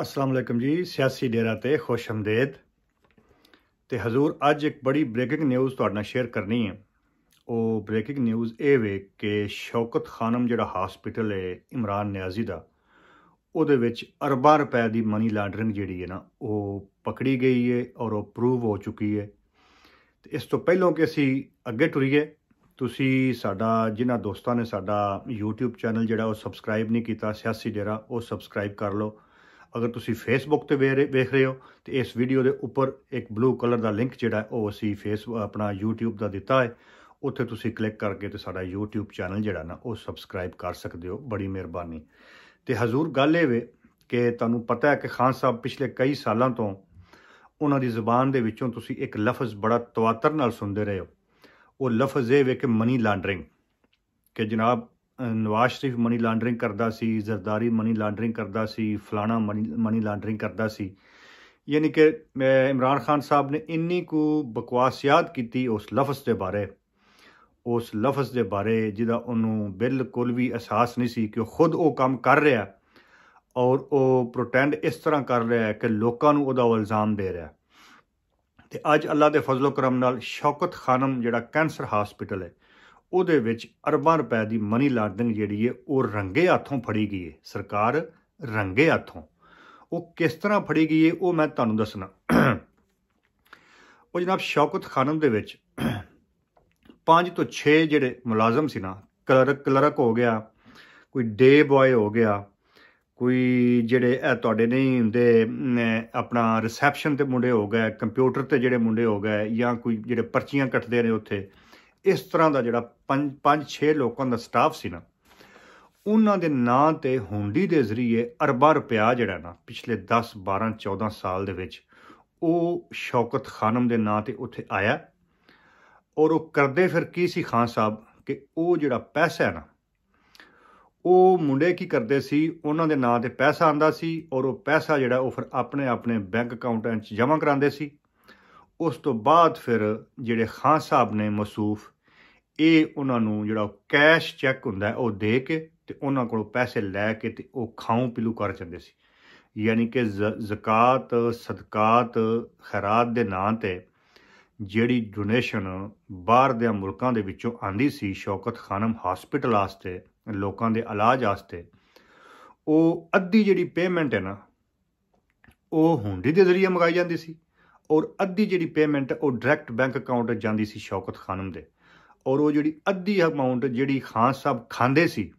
ਅਸਲਾਮ ਵਾਲੇਕਮ ਜੀ ਸਿਆਸੀ ਡੇਰਾ ਤੇ ਖੁਸ਼ ਆਮਦੇਦ ਤੇ ਹਜ਼ੂਰ ਅੱਜ ਇੱਕ ਬੜੀ ਬ੍ਰੇਕਿੰਗ ਨਿਊਜ਼ ਤੁਹਾਡੇ ਨਾਲ ਸ਼ੇਅਰ ਕਰਨੀ ਹੈ ਉਹ ਬ੍ਰੇਕਿੰਗ ਨਿਊਜ਼ ਇਹ ਵੇ ਕਿ ਸ਼ੌਕਤ ਖਾਨਮ ਜਿਹੜਾ ਹਸਪੀਟਲ ਹੈ ਇਮਰਾਨ ਨਿਆਜ਼ੀ ਦਾ ਉਹਦੇ ਵਿੱਚ ਅਰਬਾਂ ਰੁਪਏ ਦੀ ਮਨੀ ਲਾਂਡਰਿੰਗ ਜਿਹੜੀ ਹੈ ਨਾ ਉਹ ਪਕੜੀ ਗਈ ਹੈ ਔਰ ਉਹ ਪ੍ਰੂਵ ਹੋ ਚੁੱਕੀ ਹੈ ਤੇ ਇਸ ਤੋਂ ਪਹਿਲਾਂ ਕਿ ਅਸੀਂ ਅੱਗੇ ਟੁਰੀਏ ਤੁਸੀਂ ਸਾਡਾ ਜਿਨ੍ਹਾਂ ਦੋਸਤਾਂ ਨੇ ਸਾਡਾ YouTube ਚੈਨਲ ਜਿਹੜਾ ਉਹ ਸਬਸਕ੍ਰਾਈਬ ਨਹੀਂ ਕੀਤਾ ਸਿਆਸੀ ਡੇਰਾ ਉਹ ਸਬਸਕ੍ਰਾਈਬ ਕਰ ਲਓ ਅਗਰ ਤੁਸੀਂ ਫੇਸਬੁੱਕ ਤੇ ਵੇਖ ਰਹੇ ਹੋ ਤੇ ਇਸ ਵੀਡੀਓ ਦੇ ਉੱਪਰ ਇੱਕ ਬਲੂ ਕਲਰ ਦਾ ਲਿੰਕ ਜਿਹੜਾ ਉਹ ਅਸੀਂ ਫੇਸ ਆਪਣਾ YouTube ਦਾ ਦਿੱਤਾ ਹੈ ਉੱਥੇ ਤੁਸੀਂ ਕਲਿੱਕ ਕਰਕੇ ਤੇ ਸਾਡਾ YouTube ਚੈਨਲ ਜਿਹੜਾ ਨਾ ਉਹ ਸਬਸਕ੍ਰਾਈਬ ਕਰ ਸਕਦੇ ਹੋ ਬੜੀ ਮਿਹਰਬਾਨੀ ਤੇ ਹਜ਼ੂਰ ਗੱਲ ਇਹ ਵੇ ਕਿ ਤੁਹਾਨੂੰ ਪਤਾ ਹੈ ਕਿ ਖਾਨ ਸਾਹਿਬ ਪਿਛਲੇ ਕਈ ਸਾਲਾਂ ਤੋਂ ਉਹਨਾਂ ਦੀ ਜ਼ੁਬਾਨ ਦੇ ਵਿੱਚੋਂ ਤੁਸੀਂ ਇੱਕ ਲਫ਼ਜ਼ ਬੜਾ ਤਵਾਤਰ ਨਾਲ ਸੁਣਦੇ ਰਹੇ ਹੋ ਉਹ ਲਫ਼ਜ਼ ਇਹ ਵੇ ਕਿ ਮਨੀ ਲਾਂਡਰਿੰਗ ਕਿ ਜਨਾਬ ਨਵਾਜ਼ ਸ਼ਰੀਫ ਮਨੀ ਲਾਂਡਰਿੰਗ ਕਰਦਾ ਸੀ ਜ਼ਰਦਾਰੀ ਮਨੀ ਲਾਂਡਰਿੰਗ ਕਰਦਾ ਸੀ ਫਲਾਣਾ ਮਨੀ ਲਾਂਡਰਿੰਗ ਕਰਦਾ ਸੀ ਯਾਨੀ ਕਿ ਇਮਰਾਨ ਖਾਨ ਸਾਹਿਬ ਨੇ ਇੰਨੀ ਕੁ ਬਕਵਾਸ ਯਾਦ ਕੀਤੀ ਉਸ ਲਫ਼ਜ਼ ਦੇ ਬਾਰੇ ਉਸ ਲਫ਼ਜ਼ ਦੇ ਬਾਰੇ ਜਿਹਦਾ ਉਹਨੂੰ ਬਿਲਕੁਲ ਵੀ ਅਹਿਸਾਸ ਨਹੀਂ ਸੀ ਕਿ ਉਹ ਖੁਦ ਉਹ ਕੰਮ ਕਰ ਰਿਹਾ ਔਰ ਉਹ ਪ੍ਰੋਟੈਂਡ ਇਸ ਤਰ੍ਹਾਂ ਕਰ ਰਿਹਾ ਕਿ ਲੋਕਾਂ ਨੂੰ ਉਹਦਾ ਇਲਜ਼ਾਮ ਦੇ ਰਿਹਾ ਤੇ ਅੱਜ ਅੱਲਾ ਦੇ ਫਜ਼ਲੋ ਕਰਮ ਨਾਲ ਸ਼ੌਕਤ ਖਾਨਮ ਜਿਹੜਾ ਕੈਂਸਰ ਹਸਪੀਟਲ ਹੈ ਉਹਦੇ ਵਿੱਚ ਅਰਬਾਂ ਰੁਪਏ ਦੀ ਮਨੀ ਲਾਂਡਰਿੰਗ ਜਿਹੜੀ ਹੈ ਉਹ ਰੰਗੇ ਹੱਥੋਂ ਫੜੀ ਗਈ ਹੈ ਸਰਕਾਰ ਰੰਗੇ ਹੱਥੋਂ ਉਹ ਕਿਸ ਤਰ੍ਹਾਂ ਫੜੀ ਗਈ ਹੈ ਉਹ ਮੈਂ ਤੁਹਾਨੂੰ ਦੱਸਣਾ ਉਹ ਜਨਾਬ ਸ਼ੌਕਤ ਖਾਨਮ ਦੇ ਵਿੱਚ 5 ਤੋਂ 6 ਜਿਹੜੇ ਮੁਲਾਜ਼ਮ ਸੀ ਨਾ ਕਲਰਕ ਕਲਰਕ ਹੋ ਗਿਆ ਕੋਈ ਡੇ ਬॉय ਹੋ ਗਿਆ ਕੋਈ ਜਿਹੜੇ ਇਹ ਤੁਹਾਡੇ ਨਹੀਂ ਹੁੰਦੇ ਆਪਣਾ ਰਿਸੈਪਸ਼ਨ ਤੇ ਮੁੰਡੇ ਹੋ ਗਏ ਕੰਪਿਊਟਰ ਤੇ ਜਿਹੜੇ ਮੁੰਡੇ ਹੋ ਗਏ ਜਾਂ ਕੋਈ ਜਿਹੜੇ ਪਰਚੀਆਂ ਕੱਟਦੇ ਨੇ ਉੱਥੇ ਇਸ ਤਰ੍ਹਾਂ ਦਾ ਜਿਹੜਾ ਪੰਜ ਪੰਜ 6 ਲੋਕਾਂ ਦਾ ਸਟਾਫ ਸੀ ਨਾ ਉਹਨਾਂ ਦੇ ਨਾਂ ਤੇ ਹੁੰਡੀ ਦੇ ਜ਼ਰੀਏ ਅਰਬਾਂ ਰੁਪਿਆ ਜਿਹੜਾ ਨਾ ਪਿਛਲੇ 10 12 14 ਸਾਲ ਦੇ ਵਿੱਚ ਉਹ ਸ਼ੌਕਤ ਖਾਨਮ ਦੇ ਨਾਂ ਤੇ ਉੱਥੇ ਆਇਆ ਔਰ ਉਹ ਕਰਦੇ ਫਿਰ ਕੀ ਸੀ ਖਾਨ ਸਾਹਿਬ ਕਿ ਉਹ ਜਿਹੜਾ ਪੈਸਾ ਨਾ ਉਹ ਮੁੰਡੇ ਕੀ ਕਰਦੇ ਸੀ ਉਹਨਾਂ ਦੇ ਨਾਂ ਤੇ ਪੈਸਾ ਆਂਦਾ ਸੀ ਔਰ ਉਹ ਪੈਸਾ ਜਿਹੜਾ ਉਹ ਫਿਰ ਆਪਣੇ ਆਪਣੇ ਬੈਂਕ ਅਕਾਊਂਟਾਂ 'ਚ ਜਮ੍ਹਾਂ ਕਰਾਉਂਦੇ ਸੀ ਉਸ ਤੋਂ ਬਾਅਦ ਫਿਰ ਜਿਹੜੇ ਖਾਨ ਸਾਹਿਬ ਨੇ ਮਸੂਫ ਇਹ ਉਹਨਾਂ ਨੂੰ ਜਿਹੜਾ ਕੈਸ਼ ਚੈੱਕ ਹੁੰਦਾ ਉਹ ਦੇ ਕੇ ਤੇ ਉਹਨਾਂ ਕੋਲੋਂ ਪੈਸੇ ਲੈ ਕੇ ਤੇ ਉਹ ਖਾਉਂ ਪਿਲੂ ਕਰ ਚੰਦੇ ਸੀ ਯਾਨੀ ਕਿ ਜ਼ਕਾਤ ਸਦਕਾਤ ਖੈਰਾਤ ਦੇ ਨਾਂ ਤੇ ਜਿਹੜੀ ਡੋਨੇਸ਼ਨ ਬਾਹਰ ਦੇ ਮੁਲਕਾਂ ਦੇ ਵਿੱਚੋਂ ਆਂਦੀ ਸੀ ਸ਼ੌਕਤ ਖਾਨਮ ਹਸਪੀਟਲ ਆਸਤੇ ਲੋਕਾਂ ਦੇ ਇਲਾਜ ਆਸਤੇ ਉਹ ਅੱਧੀ ਜਿਹੜੀ ਪੇਮੈਂਟ ਹੈ ਨਾ ਉਹ ਹੁੰਡੀ ਦੇ ਜ਼ਰੀਏ ਮੰਗਾਈ ਜਾਂਦੀ ਸੀ ਔਰ ਅੱਧੀ ਜਿਹੜੀ ਪੇਮੈਂਟ ਉਹ ਡਾਇਰੈਕਟ ਬੈਂਕ ਅਕਾਊਂਟ ਜਾਂਦੀ ਸੀ ਸ਼ੌਕਤ ਖਾਨਮ ਦੇ ਔਰ ਉਹ ਜਿਹੜੀ ਅੱਧੀ ਅਮਾਉਂਟ ਜਿਹੜੀ ਖਾਨ ਸਾਹਿਬ ਖਾਂਦੇ ਸੀ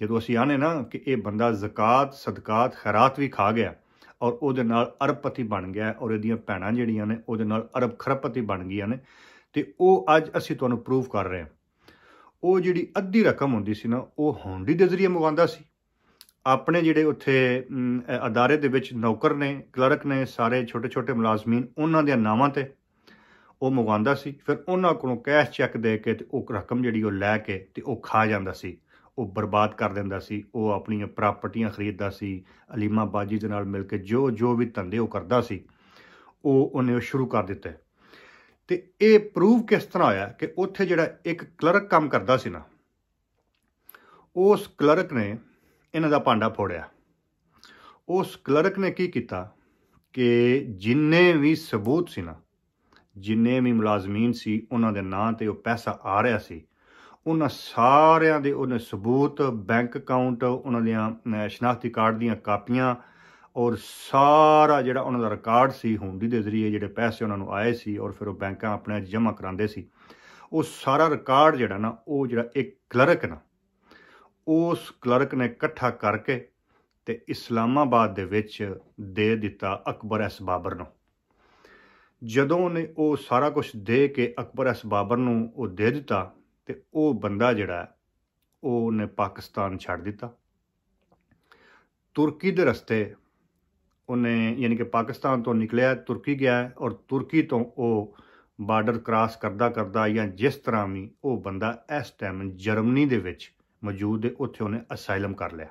ਜਦੋਂ ਅਸੀਂ ਆਨੇ ਨਾ ਕਿ ਇਹ ਬੰਦਾ ਜ਼ਕਾਤ ਸਦਕਾਤ ਖੈਰਾਤ ਵੀ ਖਾ ਗਿਆ ਔਰ ਉਹਦੇ ਨਾਲ ਅਰਬਪਤੀ ਬਣ ਗਿਆ ਔਰ ਇਹਦੀਆਂ ਭੈਣਾਂ ਜਿਹੜੀਆਂ ਨੇ ਉਹਦੇ ਨਾਲ ਅਰਬ ਖਰਪਤੀ ਬਣ ਗਈਆਂ ਨੇ ਤੇ ਉਹ ਅੱਜ ਅਸੀਂ ਤੁਹਾਨੂੰ ਪ੍ਰੂਫ ਕਰ ਰਹੇ ਹਾਂ ਉਹ ਜਿਹੜੀ ਅੱਧੀ ਰਕਮ ਹੁੰਦੀ ਸੀ ਨਾ ਉਹ ਹੌਂਡੀ ਦੇ ਜ਼ਰੀਏ ਮੰਗਵਾਉਂਦਾ ਸੀ ਆਪਣੇ ਜਿਹੜੇ ਉੱਥੇ ਅਦਾਰੇ ਦੇ ਵਿੱਚ ਨੌਕਰ ਨੇ ਕਲਰਕ ਨੇ ਸਾਰੇ ਛੋਟੇ-ਛੋਟੇ ਮੁਲਾਜ਼ਮੀਨ ਉਹਨਾਂ ਦੇ ਨਾਵਾਂ ਤੇ ਉਹ ਮੰਗਵਾਉਂਦਾ ਸੀ ਫਿਰ ਉਹਨਾਂ ਕੋਲੋਂ ਕੈਸ਼ ਚੈੱਕ ਦੇ ਕੇ ਤੇ ਉਹ ਰਕਮ ਜਿਹੜੀ ਉਹ ਲੈ ਕੇ ਤੇ ਉਹ ਖਾ ਜਾਂਦਾ ਸੀ ਉਹ ਬਰਬਾਦ ਕਰ ਦਿੰਦਾ ਸੀ ਉਹ ਆਪਣੀਆਂ ਪ੍ਰਾਪਰਟੀਆਂ ਖਰੀਦਦਾ ਸੀ ਅਲੀਮਾ ਬਾਜੀ ਦੇ ਨਾਲ ਮਿਲ ਕੇ ਜੋ ਜੋ ਵੀ ਧੰਦੇ ਉਹ ਕਰਦਾ ਸੀ ਉਹ ਉਹਨੇ ਉਹ ਸ਼ੁਰੂ ਕਰ ਦਿੱਤੇ ਤੇ ਇਹ ਪ੍ਰੂਫ ਕਿਸ ਤਰ੍ਹਾਂ ਹੋਇਆ ਕਿ ਉੱਥੇ ਜਿਹੜਾ ਇੱਕ ਕਲਰਕ ਕੰਮ ਕਰਦਾ ਸੀ ਨਾ ਉਸ ਕਲਰਕ ਨੇ ਇਹਨਾਂ ਦਾ ਭਾਂਡਾ ਫੋੜਿਆ ਉਸ ਕਲਰਕ ਨੇ ਕੀ ਕੀਤਾ ਕਿ ਜਿੰਨੇ ਵੀ ਸਬੂਤ ਸੀ ਨਾ ਜਿੰਨੇ ਵੀ ਮੁਲਾਜ਼ਮੀਨ ਸੀ ਉਹਨਾਂ ਦੇ ਨਾਂ ਤੇ ਉਹ ਪੈਸਾ ਆ ਰਿਹਾ ਸੀ ਉਹਨਾਂ ਸਾਰਿਆਂ ਦੇ ਉਹਨੇ ਸਬੂਤ ਬੈਂਕ ਅਕਾਊਂਟ ਉਹਨਾਂ ਦੀਆਂ ਸ਼ਨਾਖਤੀ ਕਾਰਡ ਦੀਆਂ ਕਾਪੀਆਂ ਔਰ ਸਾਰਾ ਜਿਹੜਾ ਉਹਨਾਂ ਦਾ ਰਿਕਾਰਡ ਸੀ ਹੁੰਦੀ ਦੇ ਜ਼ਰੀਏ ਜਿਹੜੇ ਪੈਸੇ ਉਹਨਾਂ ਨੂੰ ਆਏ ਸੀ ਔਰ ਫਿਰ ਉਹ ਬੈਂਕਾਂ ਆਪਣੇ ਜਮ੍ਹਾਂ ਕਰਾਉਂਦੇ ਸੀ ਉਹ ਸਾਰਾ ਰਿਕਾਰਡ ਜਿਹੜਾ ਨਾ ਉਹ ਜਿਹੜਾ ਇੱਕ ਕਲਰਕ ਨਾ ਉਸ ਕਲਰਕ ਨੇ ਇਕੱਠਾ ਕਰਕੇ ਤੇ ਇਸਲਾਮਾਬਾਦ ਦੇ ਵਿੱਚ ਦੇ ਦਿੱਤਾ ਅਕਬਰ ਐਸ ਬਾਬਰ ਨੂੰ ਜਦੋਂ ਉਹਨੇ ਉਹ ਸਾਰਾ ਕੁਝ ਦੇ ਕੇ ਅਕਬਰ ਬਾਬਰ ਨੂੰ ਉਹ ਦੇ ਦਿੱਤਾ ਤੇ ਉਹ ਬੰਦਾ ਜਿਹੜਾ ਉਹ ਉਹਨੇ ਪਾਕਿਸਤਾਨ ਛੱਡ ਦਿੱਤਾ ਤੁਰਕੀ ਦੇ ਰਸਤੇ ਉਹਨੇ ਯਾਨੀ ਕਿ ਪਾਕਿਸਤਾਨ ਤੋਂ ਨਿਕਲਿਆ ਤੁਰਕੀ ਗਿਆ ਔਰ ਤੁਰਕੀ ਤੋਂ ਉਹ ਬਾਰਡਰ ਕ੍ਰਾਸ ਕਰਦਾ ਕਰਦਾ ਜਾਂ ਜਿਸ ਤਰ੍ਹਾਂ ਵੀ ਉਹ ਬੰਦਾ ਇਸ ਟਾਈਮ ਜਰਮਨੀ ਦੇ ਵਿੱਚ ਮੌਜੂਦ ਹੈ ਉੱਥੇ ਉਹਨੇ ਅਸਾਈਲਮ ਕਰ ਲਿਆ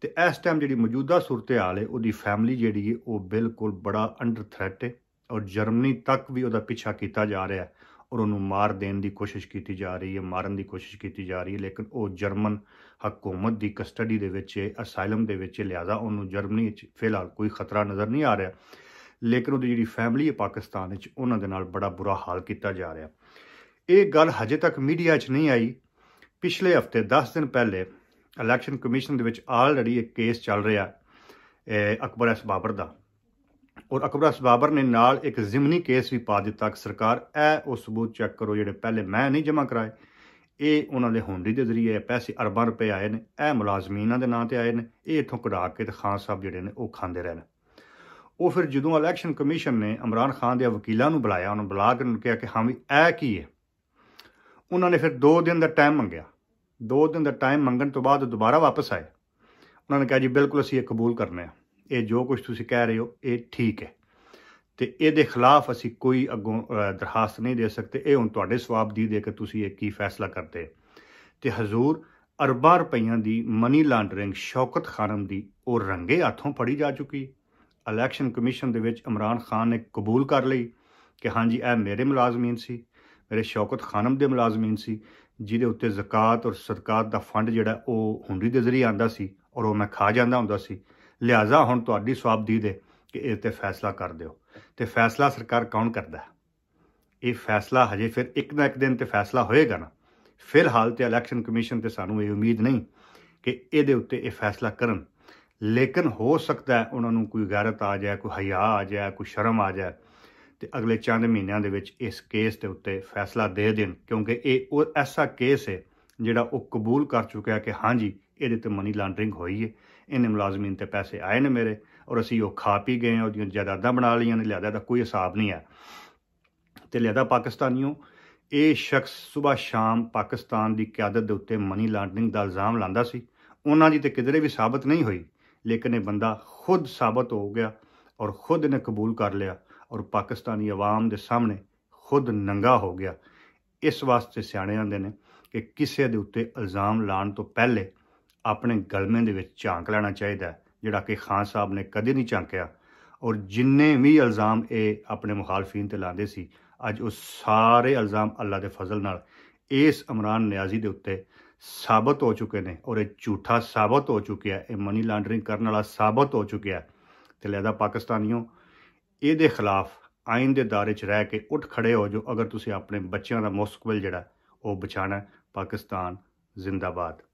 ਤੇ ਇਸ ਟਾਈਮ ਜਿਹੜੀ ਮੌਜੂਦਾ ਸੂਰਤ ਹਾਲ ਹੈ ਉਹਦੀ ਫੈਮਿਲੀ ਜਿਹੜੀ ਹੈ ਉਹ ਬਿਲਕੁਲ ਬੜਾ ਅੰਡਰ ਥ੍ਰੈਟ ਹੈ ਔਰ ਜਰਮਨੀ ਤੱਕ ਵੀ ਉਹਦਾ ਪਿੱਛਾ ਕੀਤਾ ਜਾ ਰਿਹਾ ਹੈ ਔਰ ਉਹਨੂੰ ਮਾਰ ਦੇਣ ਦੀ ਕੋਸ਼ਿਸ਼ ਕੀਤੀ ਜਾ ਰਹੀ ਹੈ ਮਾਰਨ ਦੀ ਕੋਸ਼ਿਸ਼ ਕੀਤੀ ਜਾ ਰਹੀ ਹੈ ਲੇਕਿਨ ਉਹ ਜਰਮਨ ਹਕੂਮਤ ਦੀ ਕਸਟਡੀ ਦੇ ਵਿੱਚ ਹੈ ਅਸਾਈਲਮ ਦੇ ਵਿੱਚ ਲਿਆਦਾ ਉਹਨੂੰ ਜਰਮਨੀ ਵਿੱਚ ਫਿਲਹਾਲ ਕੋਈ ਖਤਰਾ ਨਜ਼ਰ ਨਹੀਂ ਆ ਰਿਹਾ ਲੇਕਿਨ ਉਹਦੀ ਜਿਹੜੀ ਫੈਮਿਲੀ ਹੈ ਪਾਕਿਸਤਾਨ ਵਿੱਚ ਉਹਨਾਂ ਦੇ ਨਾਲ ਬੜਾ ਬੁਰਾ ਹਾਲ ਕੀਤਾ ਜਾ ਰਿਹਾ ਇਹ ਗੱਲ ਹਜੇ ਤੱਕ ਮੀਡੀਆ 'ਚ ਨਹੀਂ ਆਈ ਪਿਛਲੇ ਹਫਤੇ 10 ਦਿਨ ਪਹਿਲੇ ਇਲੈਕਸ਼ਨ ਕਮਿਸ਼ਨ ਦੇ ਵਿੱਚ ਆਲਰੇਡੀ ਇੱਕ ਕੇਸ ਚੱਲ ਰਿਹਾ ਅਕਬਰ ਐਸ ਬਾਬਰ ਦਾ ਔਰ ਅਕਬਰ ਸਬਾਬਰ ਨੇ ਨਾਲ ਇੱਕ ਜ਼ਿਮਨੀ ਕੇਸ ਵੀ ਪਾ ਦਿੱਤਾ ਕਿ ਸਰਕਾਰ ਇਹ ਉਹ ਸਬੂਤ ਚੈੱਕ ਕਰੋ ਜਿਹੜੇ ਪਹਿਲੇ ਮੈਂ ਨਹੀਂ ਜਮ੍ਹਾਂ ਕਰਾਏ ਇਹ ਉਹਨਾਂ ਦੇ ਹੁੰਡੀ ਦੇ ਜ਼ਰੀਏ ਪੈਸੇ ਅਰਬਾਂ ਰੁਪਏ ਆਏ ਨੇ ਇਹ ਮੁਲਾਜ਼ਮੀਨਾਂ ਦੇ ਨਾਂ ਤੇ ਆਏ ਨੇ ਇਹ ਇਥੋਂ ਕਢਾ ਕੇ ਤੇ ਖਾਨ ਸਾਹਿਬ ਜਿਹੜੇ ਨੇ ਉਹ ਖਾਂਦੇ ਰਹੇ ਨੇ ਉਹ ਫਿਰ ਜਦੋਂ ਇਲੈਕਸ਼ਨ ਕਮਿਸ਼ਨ ਨੇ ਇਮਰਾਨ ਖਾਨ ਦੇ ਵਕੀਲਾਂ ਨੂੰ ਬੁਲਾਇਆ ਉਹਨਾਂ ਬੁਲਾ ਕੇ ਉਹਨੂੰ ਕਿਹਾ ਕਿ ਹਾਂ ਵੀ ਇਹ ਕੀ ਹੈ ਉਹਨਾਂ ਨੇ ਫਿਰ 2 ਦਿਨ ਦਾ ਟਾਈਮ ਮੰਗਿਆ 2 ਦਿਨ ਦਾ ਟਾਈਮ ਮੰਗਣ ਤੋਂ ਬਾਅਦ ਦੁਬਾਰਾ ਵਾਪਸ ਆਏ ਉਹਨਾਂ ਨੇ ਕਿਹਾ ਜੀ ਬਿਲਕੁਲ ਅਸੀਂ ਇਹ ਕਬੂਲ ਕਰਨੇ ਆ ਇਹ ਜੋ ਕੁਝ ਤੁਸੀਂ ਕਹਿ ਰਹੇ ਹੋ ਇਹ ਠੀਕ ਹੈ ਤੇ ਇਹਦੇ ਖਿਲਾਫ ਅਸੀਂ ਕੋਈ ਅੱਗੋਂ ਦਰਖਾਸਤ ਨਹੀਂ ਦੇ ਸਕਦੇ ਇਹ ਹੁਣ ਤੁਹਾਡੇ ਸਵਾਬ ਦੀ ਦੇ ਕੇ ਤੁਸੀਂ ਇਹ ਕੀ ਫੈਸਲਾ ਕਰਦੇ ਤੇ ਹਜ਼ੂਰ ਅਰਬਾਂ ਰੁਪਈਆਂ ਦੀ ਮਨੀ ਲਾਂਡਰਿੰਗ ਸ਼ੌਕਤ ਖਾਨਮ ਦੀ ਉਹ ਰੰਗੇ ਹੱਥੋਂ ਫੜੀ ਜਾ ਚੁੱਕੀ ਇਲੈਕਸ਼ਨ ਕਮਿਸ਼ਨ ਦੇ ਵਿੱਚ ਇਮਰਾਨ ਖਾਨ ਨੇ ਕਬੂਲ ਕਰ ਲਈ ਕਿ ਹਾਂਜੀ ਇਹ ਮੇਰੇ ਮੁਲਾਜ਼ਮੀਨ ਸੀ ਮੇਰੇ ਸ਼ੌਕਤ ਖਾਨਮ ਦੇ ਮੁਲਾਜ਼ਮੀਨ ਸੀ ਜਿਹਦੇ ਉੱਤੇ ਜ਼ਕਾਤ ਔਰ ਸਦਕਾਤ ਦਾ ਫੰਡ ਜਿਹੜਾ ਉਹ ਹੁੰਦੀ ਦੇ ਜ਼ਰੀਏ ਆਂਦਾ ਸੀ ਔਰ ਉਹ ਮੈਂ ਖਾ ਜਾਂਦਾ ਹੁੰਦਾ ਸੀ ਲਿਆਜ਼ਾ ਹੁਣ ਤੁਹਾਡੀ ਸਵਾਬਦੀ ਦੇ ਕਿ ਇਹ ਤੇ ਫੈਸਲਾ ਕਰ ਦਿਓ ਤੇ ਫੈਸਲਾ ਸਰਕਾਰ ਕੌਣ ਕਰਦਾ ਇਹ ਫੈਸਲਾ ਹਜੇ ਫਿਰ ਇੱਕ ਨਾ ਇੱਕ ਦਿਨ ਤੇ ਫੈਸਲਾ ਹੋਏਗਾ ਨਾ ਹਾਲ ਤੇ ਇਲੈਕਸ਼ਨ ਕਮਿਸ਼ਨ ਤੇ ਸਾਨੂੰ ਇਹ ਉਮੀਦ ਨਹੀਂ ਕਿ ਇਹਦੇ ਉੱਤੇ ਇਹ ਫੈਸਲਾ ਕਰਨ ਲੇਕਿਨ ਹੋ ਸਕਦਾ ਉਹਨਾਂ ਨੂੰ ਕੋਈ ਗੈਰਤ ਆ ਜਾਏ ਕੋਈ ਹਯਾ ਆ ਜਾਏ ਕੋਈ ਸ਼ਰਮ ਆ ਜਾਏ ਤੇ ਅਗਲੇ ਚੰਦ ਮਹੀਨਿਆਂ ਦੇ ਵਿੱਚ ਇਸ ਕੇਸ ਦੇ ਉੱਤੇ ਫੈਸਲਾ ਦੇ ਦੇਣ ਕਿਉਂਕਿ ਇਹ ਉਹ ਐਸਾ ਕੇਸ ਹੈ ਜਿਹੜਾ ਉਹ ਕਬੂਲ ਕਰ ਚੁੱਕਿਆ ਕਿ ਹਾਂਜੀ ਇਹਦੇ ਤੇ ਮਨੀ ਲਾਂਡਰਿੰਗ ਹੋਈ ਹੈ ਇਹਨੇ ਮੁਲਾਜ਼ਮੀਨ ਤੇ ਪੈਸੇ ਆਏ ਨੇ ਮੇਰੇ ਔਰ ਅਸੀਂ ਉਹ ਖਾ ਪੀ ਗਏ ਉਹਦੀਆਂ ਜਾਇਦਾਦਾਂ ਬਣਾ ਲਈਆਂ ਨੇ ਲਿਆਦਾ ਦਾ ਕੋਈ ਹਿਸਾਬ ਨਹੀਂ ਆ ਤੇ ਲਿਆਦਾ ਪਾਕਿਸਤਾਨੀਓ ਇਹ ਸ਼ਖਸ ਸਵੇਰ ਸ਼ਾਮ ਪਾਕਿਸਤਾਨ ਦੀ ਕਿਆਦਤ ਦੇ ਉੱਤੇ ਮਨੀ ਲਾਂਡਰਿੰਗ ਦਾ ਇਲਜ਼ਾਮ ਲਾਂਦਾ ਸੀ ਉਹਨਾਂ ਦੀ ਤੇ ਕਿਧਰੇ ਵੀ ਸਾਬਤ ਨਹੀਂ ਹੋਈ ਲੇਕਿਨ ਇਹ ਬੰਦਾ ਖੁਦ ਸਾਬਤ ਹੋ ਗਿਆ ਔਰ ਖੁਦ ਨੇ ਕਬੂਲ ਕਰ ਲਿਆ ਔਰ ਪਾਕਿਸਤਾਨੀ ਆਵਾਮ ਦੇ ਸਾਹਮਣੇ ਖੁਦ ਨੰਗਾ ਹੋ ਗਿਆ ਇਸ ਵਾਸਤੇ ਸਿਆਣੇ ਆਂਦੇ ਨੇ ਕਿ ਕਿਸੇ ਦੇ ਉੱਤੇ ਇਲਜ਼ਾਮ ਲਾਣ ਤੋਂ ਪਹਿਲੇ अपने गलमें गलमे झांक लेना चाहिए जोड़ा कि खान साहब ने कदे नहीं झांकया और जिन्हें भी इल्जाम ये अपने मुखालफीन त लाते अज उस सारे इल्जाम अल्लाह के फजल नाल इस इमरान न्याजी के उत्ते साबित हो चुके हैं और झूठा साबित हो चुके है ये मनी लांडरिंग करने वाला साबित हो चुके है तो लैदा पाकिस्तानियों ये खिलाफ आइन के दायरे च रह के उठ खड़े हो जो अगर तुम अपने बच्चों का मुस्कबिल जोड़ा वह बचाना पाकिस्तान जिंदाबाद